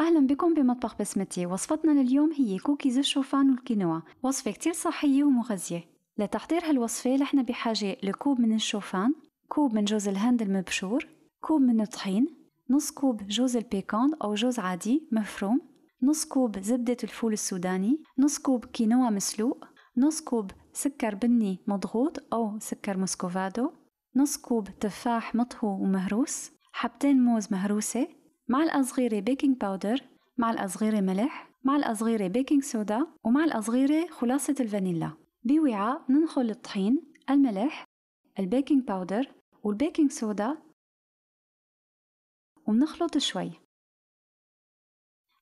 أهلا بكم بمطبخ بسمتي وصفتنا لليوم هي كوكيز الشوفان والكينوا وصفة كتير صحية ومغذية لتحضير هالوصفة نحن بحاجة لكوب من الشوفان كوب من جوز الهند المبشور كوب من الطحين نص كوب جوز البيكان أو جوز عادي مفروم نص كوب زبدة الفول السوداني نص كوب كينوا مسلوق نص كوب سكر بني مضغوط أو سكر مسكوفادو نص كوب تفاح مطهو ومهروس حبتين موز مهروسة معلقة صغيرة بيكنج باودر معلقة صغيرة ملح معلقة صغيرة بيكنج سودا ومعلقة صغيرة خلاصة الفانيلا بوعاء ننخل الطحين الملح البيكنج باودر والبيكنج سودا ومنخلط شوي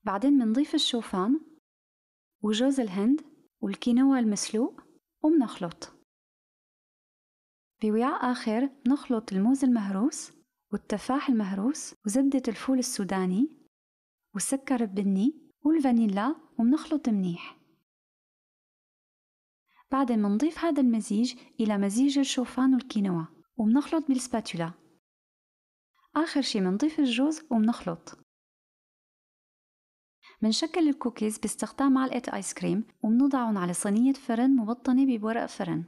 بعدين بنضيف الشوفان وجوز الهند والكينوا المسلوق وبنخلط بوعاء آخر نخلط الموز المهروس والتفاح المهروس وزبدة الفول السوداني والسكر البني والفانيلا ومنخلط منيح بعدين منضيف هذا المزيج إلى مزيج الشوفان والكينوا ومنخلط بالسباتولا آخر شي منضيف الجوز ومنخلط منشكل الكوكيز باستخدام معلقة آيس كريم ومنضعهم على صينية فرن مبطنة بورق فرن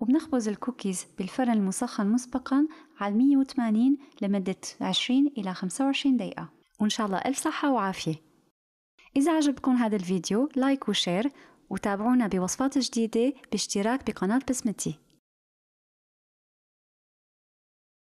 وبنخبز الكوكيز بالفرن المسخن مسبقا على 180 لمدة 20 إلى 25 دقيقة وإن شاء الله ألف صحة وعافية إذا عجبكم هذا الفيديو لايك وشير وتابعونا بوصفات جديدة باشتراك بقناة بسمتي